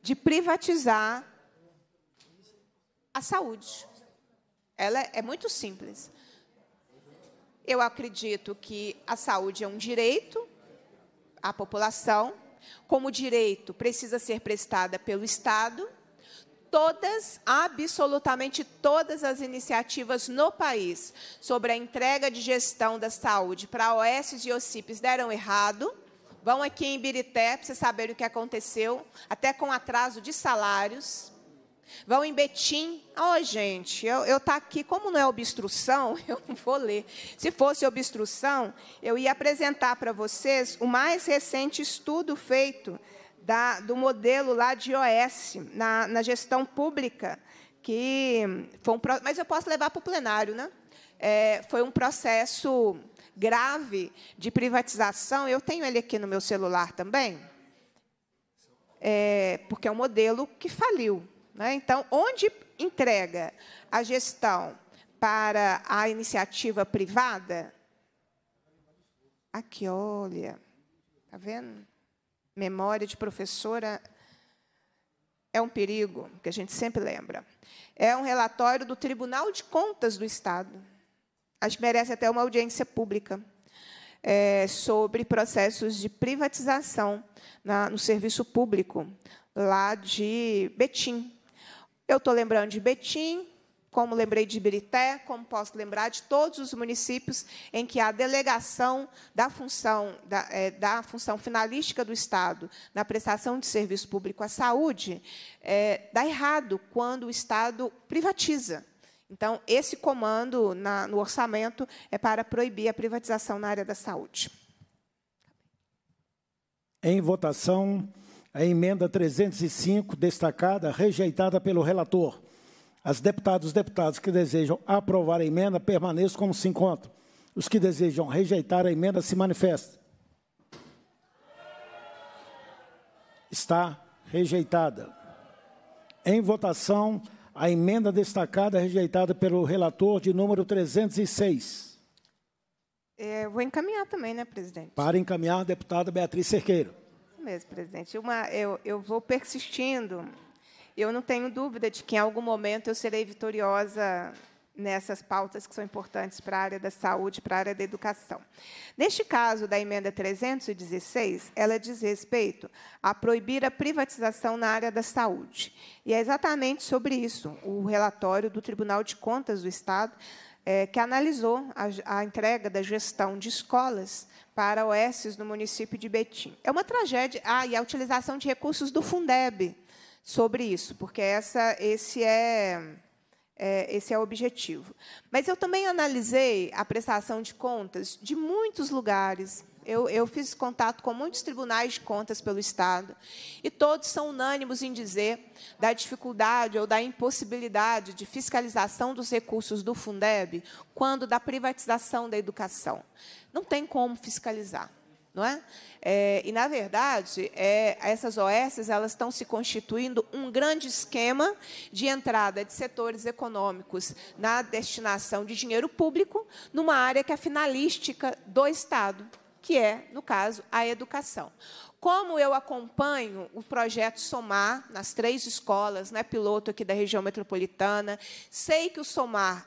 de privatizar a saúde. Ela é, é muito simples. Eu acredito que a saúde é um direito à população, como direito precisa ser prestada pelo Estado. Todas, absolutamente todas as iniciativas no país sobre a entrega de gestão da saúde para OS e OCIPs deram errado. Vão aqui em Birité para vocês saberem o que aconteceu, até com atraso de salários. Vão em Betim. Ó, oh, gente, eu, eu tá aqui, como não é obstrução, (laughs) eu não vou ler. Se fosse obstrução, eu ia apresentar para vocês o mais recente estudo feito da, do modelo lá de OS, na, na gestão pública, que foi um, mas eu posso levar para o plenário, né? É, foi um processo grave de privatização. Eu tenho ele aqui no meu celular também, é, porque é um modelo que faliu. Né? Então, onde entrega a gestão para a iniciativa privada? Aqui, olha. Está vendo? Memória de professora é um perigo, que a gente sempre lembra. É um relatório do Tribunal de Contas do Estado. Acho que merece até uma audiência pública é, sobre processos de privatização na, no serviço público, lá de Betim, eu estou lembrando de Betim, como lembrei de Ibirité, como posso lembrar de todos os municípios em que a delegação da função, da, é, da função finalística do Estado na prestação de serviço público à saúde é, dá errado quando o Estado privatiza. Então, esse comando na, no orçamento é para proibir a privatização na área da saúde. Em votação a emenda 305, destacada, rejeitada pelo relator. As deputadas e deputados que desejam aprovar a emenda permaneçam como se encontram. Os que desejam rejeitar a emenda se manifestem. Está rejeitada. Em votação, a emenda destacada rejeitada pelo relator de número 306. É, vou encaminhar também, né, presidente? Para encaminhar, a deputada Beatriz Cerqueiro mesmo, presidente. Uma, eu, eu vou persistindo. Eu não tenho dúvida de que, em algum momento, eu serei vitoriosa nessas pautas que são importantes para a área da saúde, para a área da educação. Neste caso da emenda 316, ela diz respeito a proibir a privatização na área da saúde. E é exatamente sobre isso o relatório do Tribunal de Contas do Estado, é, que analisou a, a entrega da gestão de escolas para OESS no município de Betim. É uma tragédia. Ah, e a utilização de recursos do Fundeb sobre isso, porque essa, esse é, é, esse é o objetivo. Mas eu também analisei a prestação de contas de muitos lugares, eu, eu fiz contato com muitos tribunais de contas pelo Estado e todos são unânimos em dizer da dificuldade ou da impossibilidade de fiscalização dos recursos do Fundeb quando da privatização da educação. Não tem como fiscalizar. É? É, e, na verdade, é, essas OSs elas estão se constituindo um grande esquema de entrada de setores econômicos na destinação de dinheiro público numa área que é finalística do Estado que é, no caso, a educação. Como eu acompanho o projeto Somar nas três escolas, né, piloto aqui da região metropolitana, sei que o Somar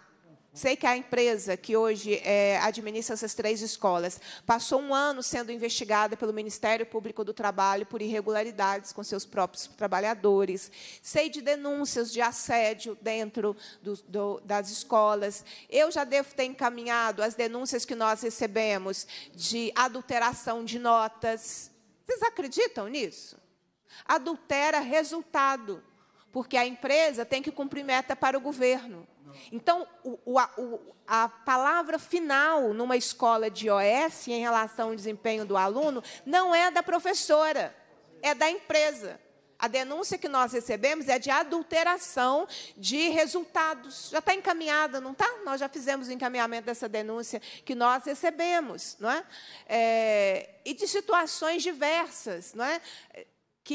Sei que a empresa que hoje é, administra essas três escolas passou um ano sendo investigada pelo Ministério Público do Trabalho por irregularidades com seus próprios trabalhadores. Sei de denúncias de assédio dentro do, do, das escolas. Eu já devo ter encaminhado as denúncias que nós recebemos de adulteração de notas. Vocês acreditam nisso? Adultera resultado, porque a empresa tem que cumprir meta para o governo. Então, o, o, a, o, a, palavra final numa escola de OS em relação ao desempenho do aluno não é da professora, é da empresa. A denúncia que nós recebemos é de adulteração de resultados. Já está encaminhada, não está? Nós já fizemos o encaminhamento dessa denúncia que nós recebemos, não é? é e de situações diversas, não é?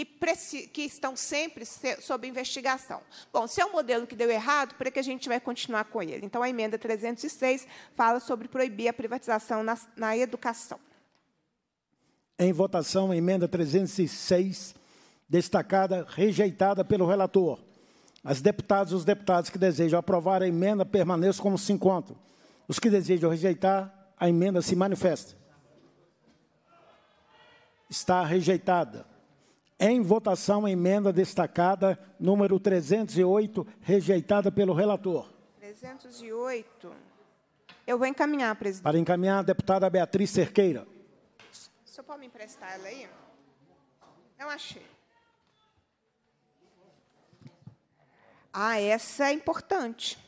que, que estão sempre sob investigação. Bom, se é um modelo que deu errado, por que a gente vai continuar com ele? Então, a emenda 306 fala sobre proibir a privatização na, na educação. Em votação, emenda 306, destacada, rejeitada pelo relator. As deputadas e os deputados que desejam aprovar a emenda permaneçam como se encontram. Os que desejam rejeitar, a emenda se manifesta. Está rejeitada. Em votação, a emenda destacada, número 308, rejeitada pelo relator. 308. Eu vou encaminhar, presidente. Para encaminhar, a deputada Beatriz Cerqueira. O senhor pode me emprestar ela aí? Não achei. Ah, essa é importante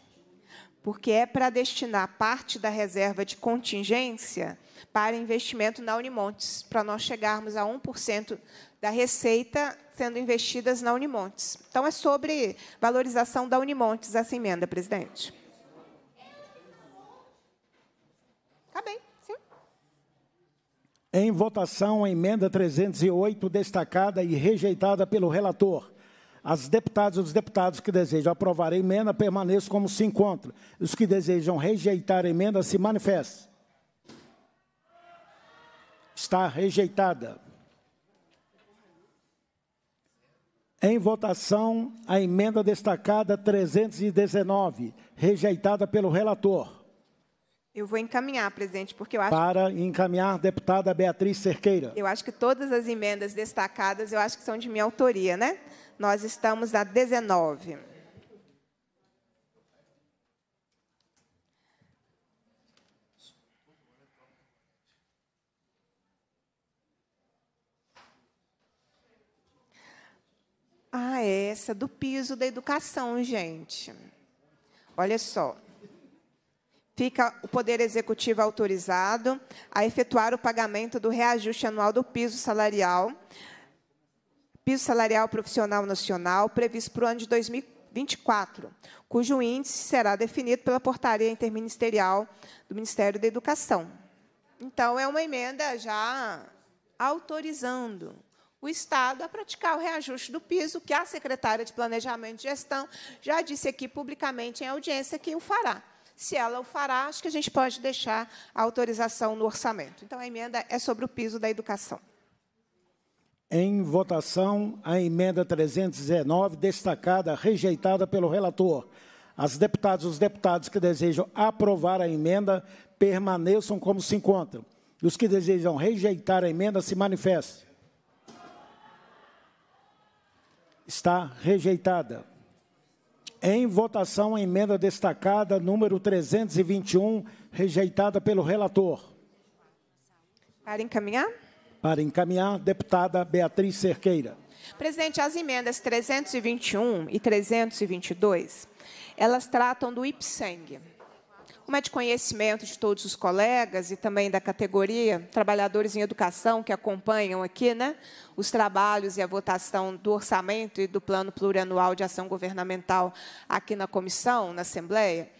porque é para destinar parte da reserva de contingência para investimento na Unimontes, para nós chegarmos a 1% da receita sendo investidas na Unimontes. Então, é sobre valorização da Unimontes essa emenda, presidente. Acabei, tá sim. Em votação, a emenda 308, destacada e rejeitada pelo relator. As deputadas e os deputados que desejam aprovar a emenda permaneçam como se encontram. Os que desejam rejeitar a emenda se manifestem. Está rejeitada. Em votação, a emenda destacada 319, rejeitada pelo relator. Eu vou encaminhar, presidente, porque eu acho. Para encaminhar, deputada Beatriz Cerqueira. Eu acho que todas as emendas destacadas, eu acho que são de minha autoria, né? Nós estamos a 19. Ah, é essa do piso da educação, gente. Olha só. Fica o Poder Executivo autorizado a efetuar o pagamento do reajuste anual do piso salarial piso salarial profissional nacional previsto para o ano de 2024, cujo índice será definido pela portaria interministerial do Ministério da Educação. Então, é uma emenda já autorizando o Estado a praticar o reajuste do piso, que a secretária de Planejamento e Gestão já disse aqui publicamente em audiência que o fará. Se ela o fará, acho que a gente pode deixar a autorização no orçamento. Então, a emenda é sobre o piso da educação. Em votação, a emenda 319, destacada, rejeitada pelo relator. As deputadas e os deputados que desejam aprovar a emenda permaneçam como se encontram. E os que desejam rejeitar a emenda se manifestem. Está rejeitada. Em votação, a emenda destacada, número 321, rejeitada pelo relator. Para encaminhar. Para encaminhar, deputada Beatriz Cerqueira. Presidente, as emendas 321 e 322, elas tratam do IPSENG. Como é de conhecimento de todos os colegas e também da categoria, trabalhadores em educação que acompanham aqui né, os trabalhos e a votação do orçamento e do plano plurianual de ação governamental aqui na comissão, na Assembleia,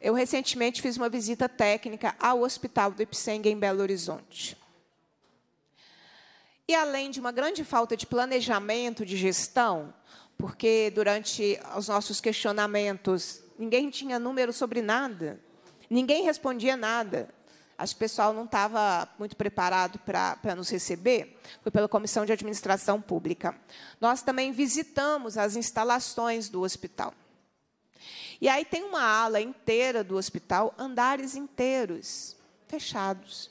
eu recentemente fiz uma visita técnica ao Hospital do Ipseng em Belo Horizonte. E além de uma grande falta de planejamento de gestão, porque durante os nossos questionamentos ninguém tinha número sobre nada, ninguém respondia nada. Acho que o pessoal não estava muito preparado para nos receber. Foi pela Comissão de Administração Pública. Nós também visitamos as instalações do hospital. E aí tem uma ala inteira do hospital, andares inteiros, fechados.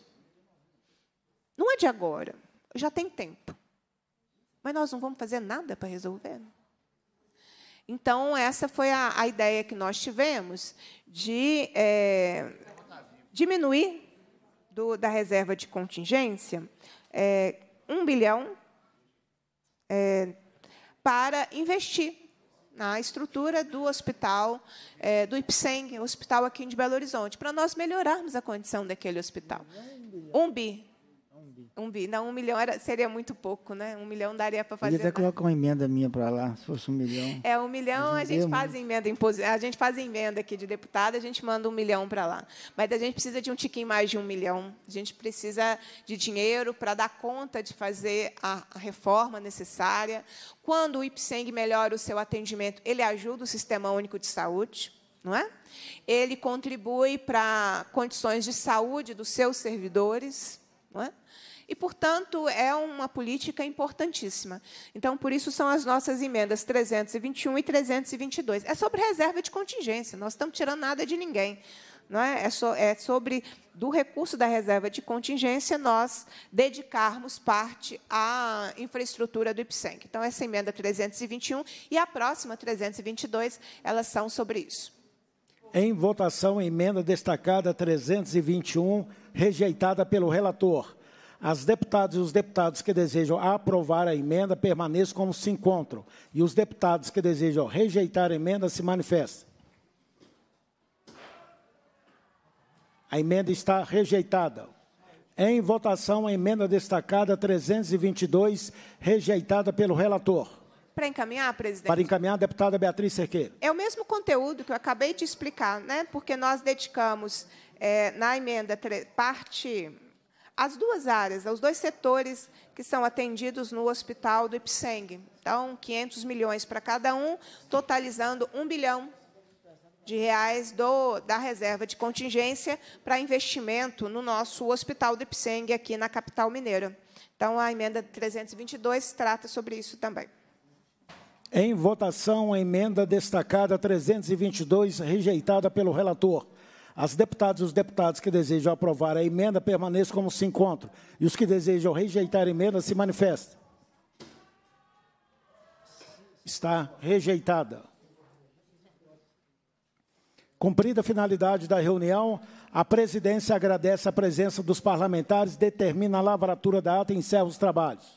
Não é de agora já tem tempo. Mas nós não vamos fazer nada para resolver. Né? Então, essa foi a, a ideia que nós tivemos de é, diminuir do, da reserva de contingência é, um bilhão é, para investir na estrutura do hospital é, do IPSENG, hospital aqui de Belo Horizonte, para nós melhorarmos a condição daquele hospital. Um bi. Um bi. Não, um milhão era, seria muito pouco, né? Um milhão daria para fazer. Podia até colocar uma emenda minha para lá, se fosse um milhão. É, um milhão a gente faz muito. Né? emenda. A gente faz emenda aqui de deputada, a gente manda um milhão para lá. Mas a gente precisa de um tiquinho mais de um milhão. A gente precisa de dinheiro para dar conta de fazer a, a reforma necessária. Quando o IPSENG melhora o seu atendimento, ele ajuda o Sistema Único de Saúde. não É? Ele contribui para condições de saúde dos seus servidores, não é? e, portanto, é uma política importantíssima. Então, por isso são as nossas emendas 321 e 322. É sobre reserva de contingência, nós estamos tirando nada de ninguém. Não é? É, so, é sobre do recurso da reserva de contingência nós dedicarmos parte à infraestrutura do IPSENC. Então, essa emenda 321 e a próxima 322, elas são sobre isso. Em votação, emenda destacada 321, rejeitada pelo relator. As deputadas e os deputados que desejam aprovar a emenda permaneçam como se encontram. E os deputados que desejam rejeitar a emenda se manifestem. A emenda está rejeitada. Em votação, a emenda destacada 322, rejeitada pelo relator. Para encaminhar, presidente? Para encaminhar, deputada Beatriz Cerqueira. É o mesmo conteúdo que eu acabei de explicar, né? porque nós dedicamos é, na emenda parte as duas áreas, os dois setores que são atendidos no hospital do Ipseng. Então, 500 milhões para cada um, totalizando 1 bilhão de reais do, da reserva de contingência para investimento no nosso hospital do Ipseng aqui na capital mineira. Então, a emenda 322 trata sobre isso também. Em votação, a emenda destacada 322, rejeitada pelo relator. As deputadas e os deputados que desejam aprovar a emenda permaneçam como se encontram e os que desejam rejeitar a emenda se manifestem. Está rejeitada. Cumprida a finalidade da reunião, a presidência agradece a presença dos parlamentares, determina a lavratura da ata e encerra os trabalhos.